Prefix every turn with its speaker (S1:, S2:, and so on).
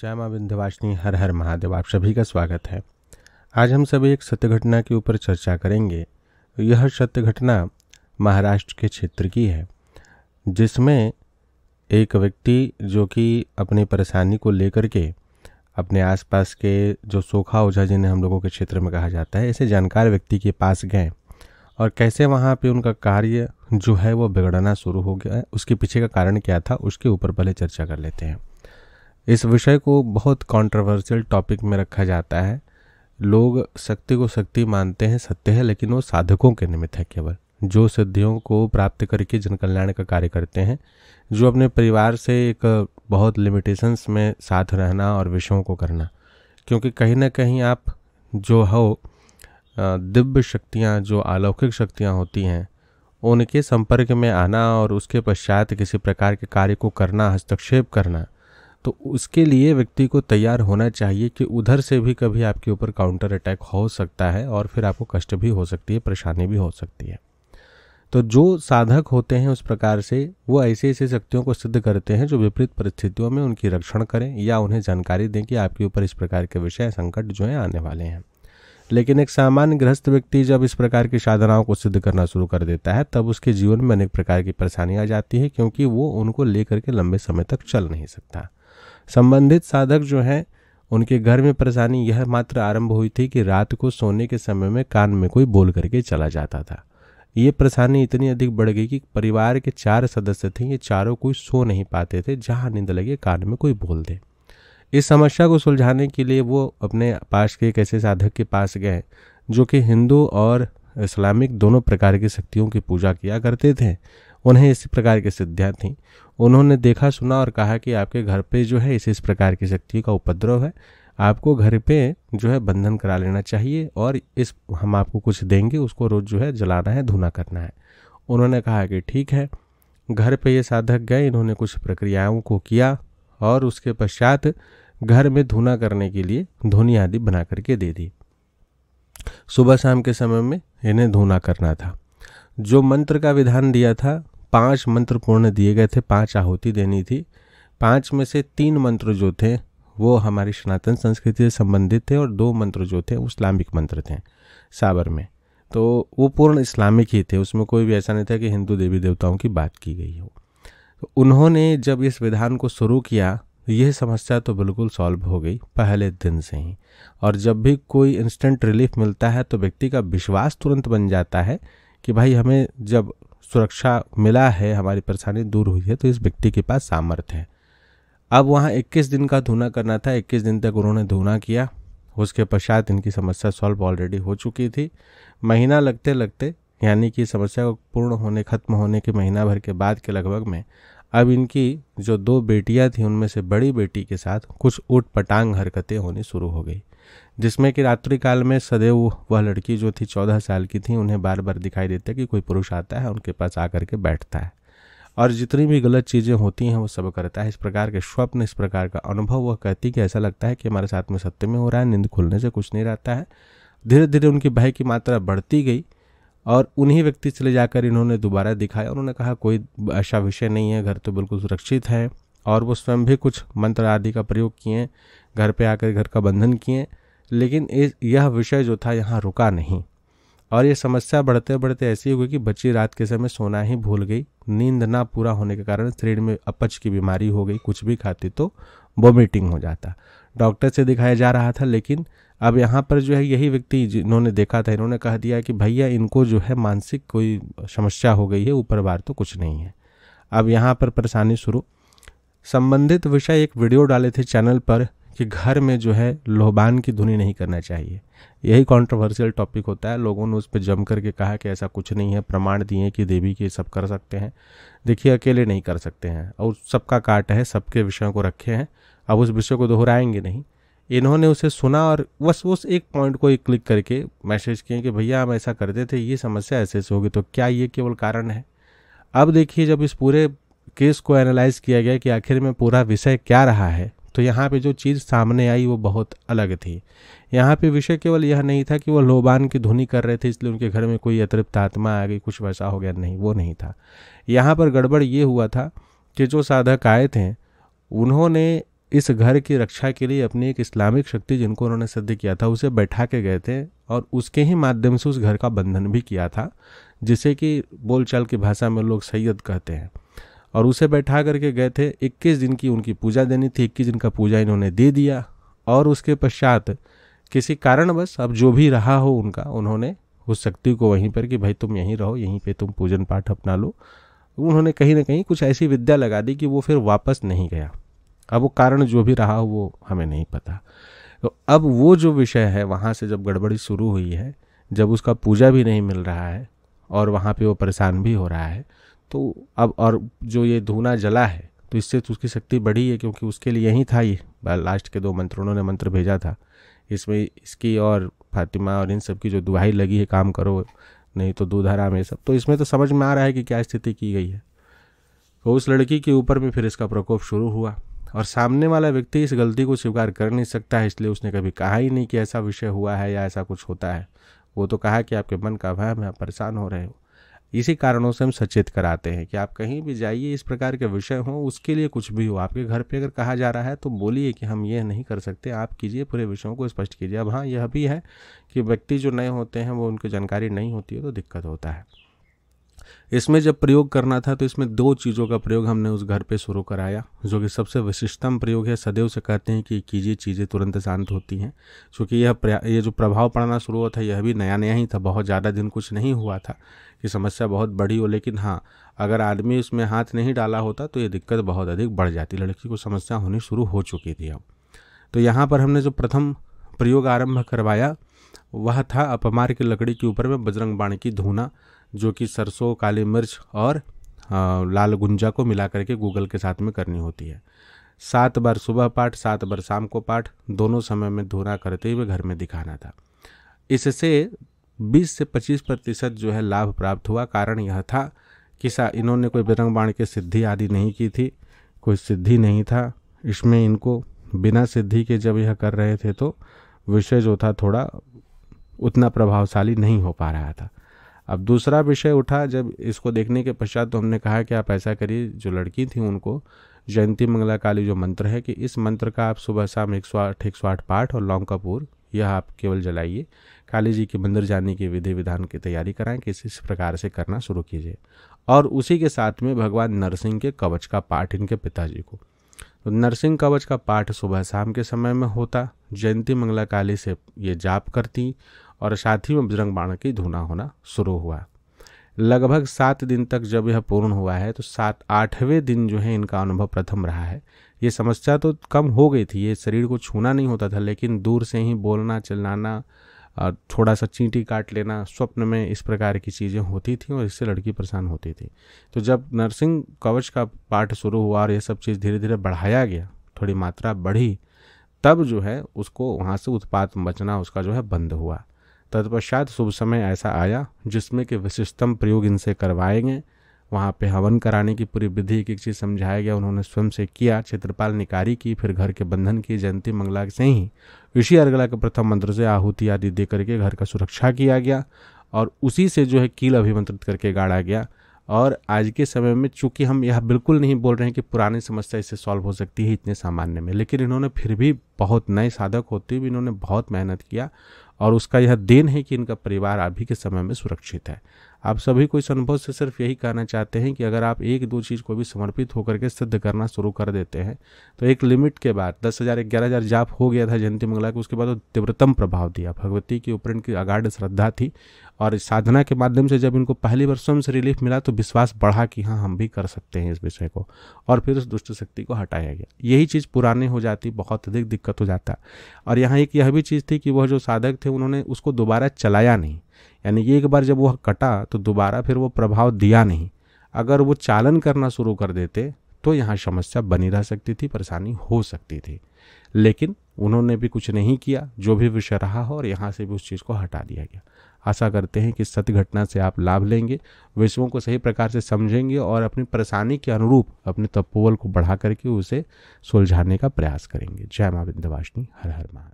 S1: जय माँ विंध्यवासिनी हर हर महादेव आप सभी का स्वागत है आज हम सभी एक सत्य घटना के ऊपर चर्चा करेंगे यह सत्य घटना महाराष्ट्र के क्षेत्र की है जिसमें एक व्यक्ति जो कि अपनी परेशानी को लेकर के अपने आसपास के जो सोखा ओझा जिन्हें हम लोगों के क्षेत्र में कहा जाता है ऐसे जानकार व्यक्ति के पास गए और कैसे वहाँ पे उनका कार्य जो है वो बिगड़ना शुरू हो गया उसके पीछे का कारण क्या था उसके ऊपर पहले चर्चा कर लेते हैं इस विषय को बहुत कंट्रोवर्शियल टॉपिक में रखा जाता है लोग शक्ति को शक्ति मानते हैं सत्य है लेकिन वो साधकों के निमित्त है केवल जो सिद्धियों को प्राप्त करके जन कल्याण का कार्य करते हैं जो अपने परिवार से एक बहुत लिमिटेशंस में साथ रहना और विषयों को करना क्योंकि कहीं ना कहीं आप जो हो दिव्य शक्तियाँ जो अलौकिक शक्तियाँ होती हैं उनके संपर्क में आना और उसके पश्चात किसी प्रकार के कार्य को करना हस्तक्षेप करना तो उसके लिए व्यक्ति को तैयार होना चाहिए कि उधर से भी कभी आपके ऊपर काउंटर अटैक हो सकता है और फिर आपको कष्ट भी हो सकती है परेशानी भी हो सकती है तो जो साधक होते हैं उस प्रकार से वो ऐसे ऐसे शक्तियों को सिद्ध करते हैं जो विपरीत परिस्थितियों में उनकी रक्षण करें या उन्हें जानकारी दें कि आपके ऊपर इस प्रकार के विषय संकट जो हैं आने वाले हैं लेकिन एक सामान्य ग्रस्त व्यक्ति जब इस प्रकार की साधनाओं को सिद्ध करना शुरू कर देता है तब उसके जीवन में अनेक प्रकार की परेशानी आ जाती है क्योंकि वो उनको लेकर के लंबे समय तक चल नहीं सकता संबंधित साधक जो हैं उनके घर में परेशानी यह मात्र आरंभ हुई थी कि रात को सोने के समय में कान में कोई बोल करके चला जाता था ये परेशानी इतनी अधिक बढ़ गई कि परिवार के चार सदस्य थे ये चारों कोई सो नहीं पाते थे जहाँ नींद लगे कान में कोई बोल दे इस समस्या को सुलझाने के लिए वो अपने पास के एक ऐसे साधक के पास गए जो कि हिंदू और इस्लामिक दोनों प्रकार की शक्तियों की पूजा किया करते थे उन्हें इसी प्रकार की सिद्धियाँ थीं उन्होंने देखा सुना और कहा कि आपके घर पे जो है इस इस प्रकार की शक्तियों का उपद्रव है आपको घर पे जो है बंधन करा लेना चाहिए और इस हम आपको कुछ देंगे उसको रोज़ जो है जलाना है धुना करना है उन्होंने कहा कि ठीक है घर पे ये साधक गए इन्होंने कुछ प्रक्रियाओं को किया और उसके पश्चात घर में धुना करने के लिए धुनी आदि बना करके दे दी सुबह शाम के समय में इन्हें धुना करना था जो मंत्र का विधान दिया था पांच मंत्र पूर्ण दिए गए थे पांच आहुति देनी थी पांच में से तीन मंत्र जो थे वो हमारी सनातन संस्कृति से संबंधित थे और दो मंत्र जो थे वो इस्लामिक मंत्र थे साबर में तो वो पूर्ण इस्लामिक ही थे उसमें कोई भी ऐसा नहीं था कि हिंदू देवी देवताओं की बात की गई हो तो उन्होंने जब इस विधान को शुरू किया यह समस्या तो बिल्कुल सॉल्व हो गई पहले दिन से ही और जब भी कोई इंस्टेंट रिलीफ मिलता है तो व्यक्ति का विश्वास तुरंत बन जाता है कि भाई हमें जब सुरक्षा मिला है हमारी परेशानी दूर हुई है तो इस व्यक्ति के पास सामर्थ्य है अब वहाँ 21 दिन का धुना करना था 21 दिन तक उन्होंने धुना किया उसके पश्चात इनकी समस्या सॉल्व ऑलरेडी हो चुकी थी महीना लगते लगते यानी कि समस्या को पूर्ण होने खत्म होने के महीना भर के बाद के लगभग में अब इनकी जो दो बेटियां थीं उनमें से बड़ी बेटी के साथ कुछ ऊट पटांग हरकतें होनी शुरू हो गई जिसमें कि रात्रि काल में सदैव वह लड़की जो थी चौदह साल की थी उन्हें बार बार दिखाई देता है कि कोई पुरुष आता है उनके पास आकर के बैठता है और जितनी भी गलत चीज़ें होती हैं वो सब करता है इस प्रकार के स्वप्न इस प्रकार का अनुभव वह कहती कि ऐसा लगता है कि हमारे साथ में सत्य में हो रहा है नींद खुलने से कुछ नहीं रहता है धीरे धीरे उनकी भय की मात्रा बढ़ती गई और उन्हीं व्यक्ति से ले जाकर इन्होंने दोबारा दिखाया उन्होंने कहा कोई ऐसा विषय नहीं है घर तो बिल्कुल सुरक्षित है और वो स्वयं भी कुछ मंत्र आदि का प्रयोग किए घर पे आकर घर का बंधन किए लेकिन इस यह विषय जो था यहाँ रुका नहीं और यह समस्या बढ़ते बढ़ते ऐसी हो गई कि बच्ची रात के समय सोना ही भूल गई नींद ना पूरा होने के कारण शरीर में अपच की बीमारी हो गई कुछ भी खाती तो वोमिटिंग हो जाता डॉक्टर से दिखाया जा रहा था लेकिन अब यहाँ पर जो है यही व्यक्ति जिन्होंने देखा था इन्होंने कह दिया कि भैया इनको जो है मानसिक कोई समस्या हो गई है ऊपर बार तो कुछ नहीं है अब यहाँ पर परेशानी शुरू संबंधित विषय एक वीडियो डाले थे चैनल पर कि घर में जो है लोहबान की धुनी नहीं करना चाहिए यही कंट्रोवर्शियल टॉपिक होता है लोगों ने उस पर जम करके कहा कि ऐसा कुछ नहीं है प्रमाण दिए कि देवी के सब कर सकते हैं देखिए अकेले नहीं कर सकते हैं और सबका काट है सबके विषयों को रखे हैं अब उस विषय को दोहराएंगे नहीं इन्होंने उसे सुना और बस उस एक पॉइंट को एक क्लिक करके मैसेज किए कि भैया हम ऐसा करते थे ये समस्या ऐसे ऐसे होगी तो क्या ये केवल कारण है अब देखिए जब इस पूरे केस को एनालाइज किया गया कि आखिर में पूरा विषय क्या रहा है तो यहाँ पे जो चीज़ सामने आई वो बहुत अलग थी यहाँ पे विषय केवल यह नहीं था कि वो लोबान की धुनी कर रहे थे इसलिए उनके घर में कोई अतृप्त आत्मा आ गई कुछ वैसा हो गया नहीं वो नहीं था यहाँ पर गड़बड़ ये हुआ था कि जो साधक आए थे उन्होंने इस घर की रक्षा के लिए अपनी एक इस्लामिक शक्ति जिनको उन्होंने सिद्ध किया था उसे बैठा के गए थे और उसके ही माध्यम से उस घर का बंधन भी किया था जिसे कि बोलचाल की भाषा में लोग सैयद कहते हैं और उसे बैठा करके गए थे 21 दिन की उनकी पूजा देनी थी 21 दिन का पूजा इन्होंने दे दिया और उसके पश्चात किसी कारणवश अब जो भी रहा हो उनका उन्होंने उस शक्ति को वहीं पर कि भाई तुम यहीं रहो यहीं पे तुम पूजन पाठ अपना लो उन्होंने कहीं ना कहीं कुछ ऐसी विद्या लगा दी कि वो फिर वापस नहीं गया अब वो कारण जो भी रहा हो वो हमें नहीं पता तो अब वो जो विषय है वहाँ से जब गड़बड़ी शुरू हुई है जब उसका पूजा भी नहीं मिल रहा है और वहाँ पे वो परेशान भी हो रहा है तो अब और जो ये धूना जला है तो इससे तो उसकी शक्ति बढ़ी है क्योंकि उसके लिए ही था ये लास्ट के दो मंत्र उन्होंने मंत्र भेजा था इसमें इसकी और फातिमा और इन सब की जो दुहाई लगी है काम करो नहीं तो दूधारा में सब तो इसमें तो समझ में आ रहा है कि क्या स्थिति की गई है तो उस लड़की के ऊपर भी फिर इसका प्रकोप शुरू हुआ और सामने वाला व्यक्ति इस गलती को स्वीकार कर नहीं सकता है इसलिए उसने कभी कहा ही नहीं कि ऐसा विषय हुआ है या ऐसा कुछ होता है वो तो कहा कि आपके मन का भय है परेशान हो रहे हो इसी कारणों से हम सचेत कराते हैं कि आप कहीं भी जाइए इस प्रकार के विषय हों उसके लिए कुछ भी हो आपके घर पे अगर कहा जा रहा है तो बोलिए कि हम यह नहीं कर सकते आप कीजिए पूरे विषयों को स्पष्ट कीजिए अब हाँ यह भी है कि व्यक्ति जो नए होते हैं वो उनकी जानकारी नहीं होती है तो दिक्कत होता है इसमें जब प्रयोग करना था तो इसमें दो चीज़ों का प्रयोग हमने उस घर पे शुरू कराया जो कि सबसे विशिष्टतम प्रयोग है सदैव से कहते हैं कि कीजिए चीज़ें तुरंत शांत होती हैं क्योंकि यह ये जो प्रभाव पड़ना शुरू हुआ था यह भी नया नया ही था बहुत ज़्यादा दिन कुछ नहीं हुआ था कि समस्या बहुत बड़ी हो लेकिन हाँ अगर आदमी उसमें हाथ नहीं डाला होता तो ये दिक्कत बहुत अधिक बढ़ जाती लड़की को समस्या होनी शुरू हो चुकी थी अब तो यहाँ पर हमने जो प्रथम प्रयोग आरंभ करवाया वह था अपमार की लकड़ी के ऊपर में बजरंग बाण की धुना जो कि सरसों काली मिर्च और लाल गुंजा को मिला करके गूगल के साथ में करनी होती है सात बार सुबह पाठ सात बार शाम को पाठ दोनों समय में धुना करते हुए घर में दिखाना था इससे 20 से 25 प्रतिशत जो है लाभ प्राप्त हुआ कारण यह था कि सा इन्होंने कोई बिरंग बाण के सिद्धि आदि नहीं की थी कोई सिद्धि नहीं था इसमें इनको बिना सिद्धि के जब यह कर रहे थे तो विषय जो था थोड़ा उतना प्रभावशाली नहीं हो पा रहा था अब दूसरा विषय उठा जब इसको देखने के पश्चात तो हमने कहा कि आप ऐसा करिए जो लड़की थी उनको जयंती मंगला काली जो मंत्र है कि इस मंत्र का आप सुबह शाम एक सौ आठ एक सौ आठ पाठ और लौंग का पूर यह आप केवल जलाइए काली जी के मंदिर जाने की विधि विधान की तैयारी कराएं किस इस प्रकार से करना शुरू कीजिए और उसी के साथ में भगवान नरसिंह के कवच का पाठ इनके पिताजी को तो नरसिंह कवच का पाठ सुबह शाम के समय में होता जयंती मंगला काली से ये जाप करती और साथ ही में बजरंग बाण की धुना होना शुरू हुआ लगभग सात दिन तक जब यह पूर्ण हुआ है तो सात आठवें दिन जो है इनका अनुभव प्रथम रहा है ये समस्या तो कम हो गई थी ये शरीर को छूना नहीं होता था लेकिन दूर से ही बोलना चिल्लाना थोड़ा सा चींटी काट लेना स्वप्न में इस प्रकार की चीज़ें होती थी और इससे लड़की परेशान होती थी तो जब नर्सिंग कवच का पाठ शुरू हुआ और यह सब चीज़ धीरे धीरे बढ़ाया गया थोड़ी मात्रा बढ़ी तब जो है उसको वहाँ से उत्पात बचना उसका जो है बंद हुआ तत्पश्चात शुभ समय ऐसा आया जिसमें कि विशिष्टतम प्रयोग इनसे करवाए गए वहाँ पे हवन कराने की पूरी विधि एक एक चीज़ समझाया गया उन्होंने स्वयं से किया चित्रपाल निकारी की फिर घर के बंधन की जयंती मंगला से ही ऋषि अर्गला के प्रथम मंत्र से आहुति आदि दे करके घर का सुरक्षा किया गया और उसी से जो है कील अभिमंत्रित करके गाड़ा गया और आज के समय में चूंकि हम यह बिल्कुल नहीं बोल रहे हैं कि पुरानी समस्या इससे सॉल्व हो सकती है इतने सामान्य में लेकिन इन्होंने फिर भी बहुत नए साधक होते हुए इन्होंने बहुत मेहनत किया और उसका यह देन है कि इनका परिवार अभी के समय में सुरक्षित है आप सभी को इस अनुभव से सिर्फ यही कहना चाहते हैं कि अगर आप एक दो चीज़ को भी समर्पित होकर के सिद्ध करना शुरू कर देते हैं तो एक लिमिट के बाद दस हज़ार ग्यारह हज़ार जाप हो गया था जयंती मंगला के उसके बाद वो तीव्रतम प्रभाव दिया भगवती के ऊपर इनकी अगाढ़ श्रद्धा थी और साधना के माध्यम से जब इनको पहली बार स्वयं से रिलीफ मिला तो विश्वास बढ़ा कि हाँ हम भी कर सकते हैं इस विषय को और फिर उस दुष्ट शक्ति को हटाया गया यही चीज़ पुराने हो जाती बहुत अधिक दिक्कत हो जाता और यहाँ एक यह भी चीज़ थी कि वह जो साधक थे उन्होंने उसको दोबारा चलाया नहीं यानी एक बार जब वह कटा तो दोबारा फिर वो प्रभाव दिया नहीं अगर वो चालन करना शुरू कर देते तो यहाँ समस्या बनी रह सकती थी परेशानी हो सकती थी लेकिन उन्होंने भी कुछ नहीं किया जो भी विषय रहा हो और यहाँ से भी उस चीज़ को हटा दिया गया आशा करते हैं कि सत्य घटना से आप लाभ लेंगे विषयों को सही प्रकार से समझेंगे और अपनी परेशानी के अनुरूप अपने तपोवल को बढ़ा करके उसे सुलझाने का प्रयास करेंगे जय माँ विंध्यवासिनी हर हर महा